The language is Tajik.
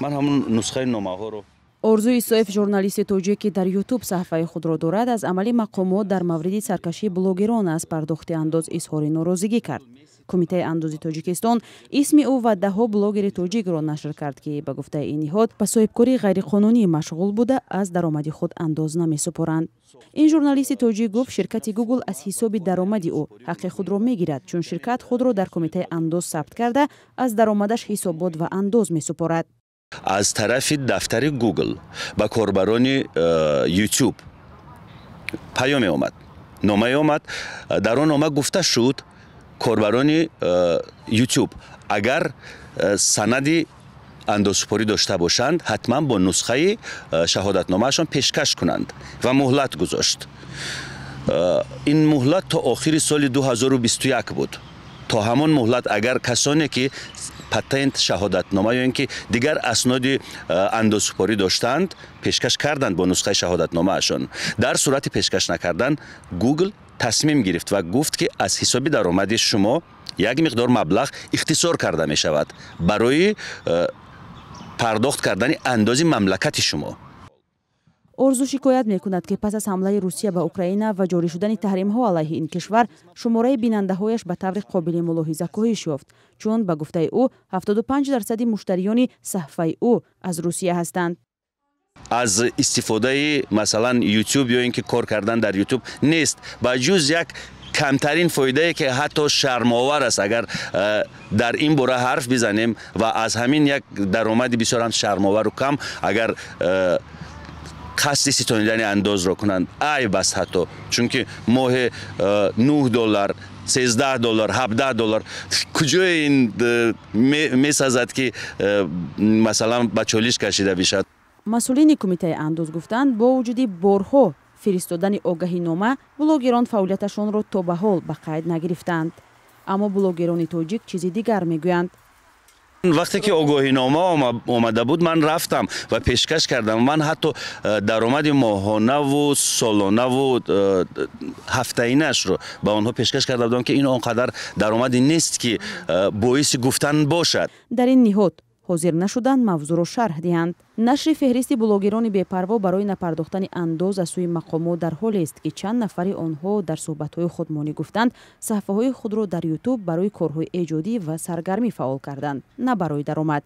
ман ҳамон нусхаи номаҳоро орзу исоев журналисти тоҷики дар ютуб саҳфаи худро дорад аз амали мақомот дар мавриди саркашии блогерон аз пардохти андоз изҳори норозигӣ кард кумитаи андози тоҷикистон исми ӯ ва даҳо блогери тоҷикро нашр кард ки ба гуфтаи ин ниҳод ба соҳибкори ғайриқонунӣ машғул буда аз даромади худ андоз намесупоранд ин журналисти тоҷик гуфт ширкати гугл аз ҳисоби даромади ӯ ҳаққи худро мегирад чун ширкат худро дар кумитаи андоз сабт карда аз даромадаш ҳисобот ва андоз месупорад از طرف دفتر گوگل به کاربران یوتیوب پیام آمد نامه آمد در آن نامه گفته شد کاربران یوتیوب اگر سند اندوسپوری داشته باشند حتما با نسخه نامهشان پیشکش کنند و مهلت گذاشت این مهلت تا آخر سال 2021 بود تا همان مهلت اگر کسانی که پتنت شهادتنامه یا اینکه دیگر اسناد اندازه‌پاری داشتند پیشکش کردند با نسخه شهادتنامه اشون در صورت پیشکش نکردن گوگل تصمیم گرفت و گفت که از حساب درآمد شما یک مقدار مبلغ اختصار کرده می شود برای پرداخت کردن اندازی مملکت شما орзу шикоят мекунад ки пас аз ҳамлаи русия ба украина ва ҷорӣ шудани таҳримҳо алайҳи ин кишвар шумораи бинандаҳояш ба таври қобили мулоҳиза коҳиш ёфт чун ба гуфтаи ӯ 75 дарсади муштариёни саҳфаи ӯ аз русия ҳастанд аз истифодаи масалан ютуб ё ин ки кор кардан дар ютуб нест ба ҷуз як камтарин фоидае ки ҳатто шармовар аст агар э, дар ин бора ҳарф бизанем ва аз ҳамин як даромади бисёр ҳам шармовару кам агар э, қасди ситонидани андозро кунанд айб аст ҳатто чунки моҳи э, нӯҳ доллар сездаҳ доллар ҳабдаҳ доллар куҷои ин э, месазад ки э, масалан ба чолиш кашида бишад масъулини кумитаи андоз гуфтанд бо вуҷуди борҳо фиристодани огаҳинома блогерон фаъолияташонро то ба ҳол ба қайд нагирифтанд аммо блогерони тоҷик чизи дигар мегӯянд وقتی که آگاهی نامه اومده بود من رفتم و پیشکش کردم من حتی درآمد ماهانه و سالانه و هفته اینش رو به آنها پیشکش کرده بودم که این آنقدر درآمدی نیست که باعث گفتن باشد در این نهاد ҳозир нашуданд мавзӯро шарҳ диҳанд нашри феҳристи блогерони бепарво барои напардохтани андоз аз сӯи мақомот дар ҳолест ки чанд нафари онҳо дар суҳбатҳои худмонӣ гуфтанд саҳфаҳои худро дар ютуб барои корҳои эҷодӣ ва саргармӣ фаъол карданд на барои даромад